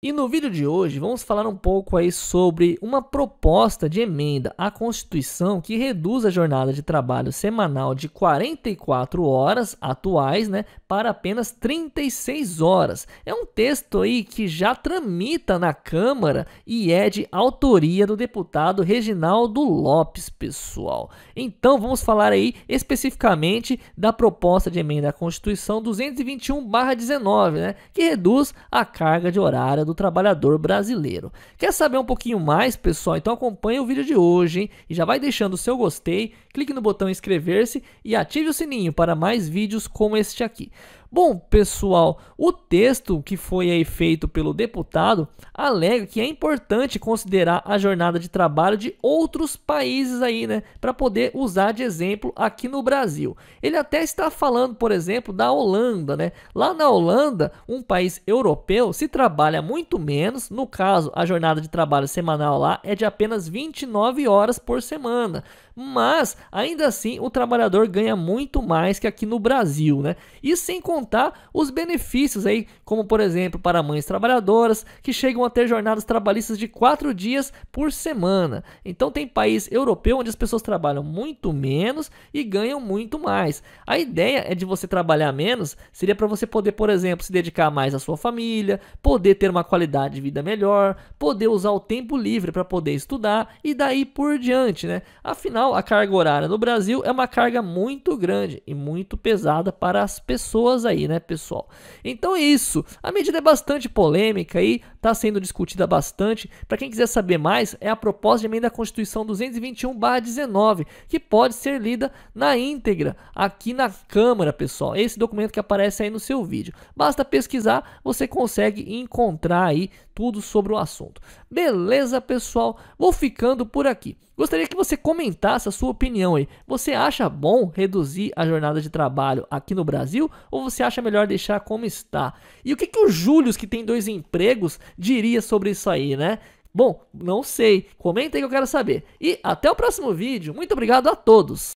E no vídeo de hoje vamos falar um pouco aí sobre uma proposta de emenda à Constituição que reduz a jornada de trabalho semanal de 44 horas atuais, né, para apenas 36 horas. É um texto aí que já tramita na Câmara e é de autoria do deputado Reginaldo Lopes, pessoal. Então vamos falar aí especificamente da proposta de emenda à Constituição 221/19, né, que reduz a carga de horário do trabalhador brasileiro. Quer saber um pouquinho mais, pessoal? Então acompanhe o vídeo de hoje hein? e já vai deixando o seu gostei, clique no botão inscrever-se e ative o sininho para mais vídeos como este aqui. Bom, pessoal, o texto que foi aí feito pelo deputado alega que é importante considerar a jornada de trabalho de outros países aí, né, para poder usar de exemplo aqui no Brasil. Ele até está falando, por exemplo, da Holanda, né? Lá na Holanda, um país europeu, se trabalha muito menos, no caso, a jornada de trabalho semanal lá é de apenas 29 horas por semana, mas ainda assim o trabalhador ganha muito mais que aqui no Brasil, né? E sem contar os benefícios aí, como por exemplo para mães trabalhadoras que chegam a ter jornadas trabalhistas de quatro dias por semana. Então tem país europeu onde as pessoas trabalham muito menos e ganham muito mais. A ideia é de você trabalhar menos, seria para você poder, por exemplo, se dedicar mais à sua família, poder ter uma qualidade de vida melhor, poder usar o tempo livre para poder estudar e daí por diante, né? Afinal, a carga horária no Brasil é uma carga muito grande e muito pesada para as pessoas aí, né, pessoal? Então é isso. A medida é bastante polêmica aí, está sendo discutida bastante. Para quem quiser saber mais, é a proposta de emenda à Constituição 221/19, que pode ser lida na íntegra aqui na Câmara, pessoal. Esse documento que aparece aí no seu vídeo. Basta pesquisar, você consegue encontrar aí tudo sobre o assunto. Beleza, pessoal? Vou ficando por aqui. Gostaria que você comentasse a sua opinião aí. Você acha bom reduzir a jornada de trabalho aqui no Brasil ou você acha melhor deixar como está? E o que, que o Július, que tem dois empregos, diria sobre isso aí, né? Bom, não sei. Comenta aí que eu quero saber. E até o próximo vídeo. Muito obrigado a todos.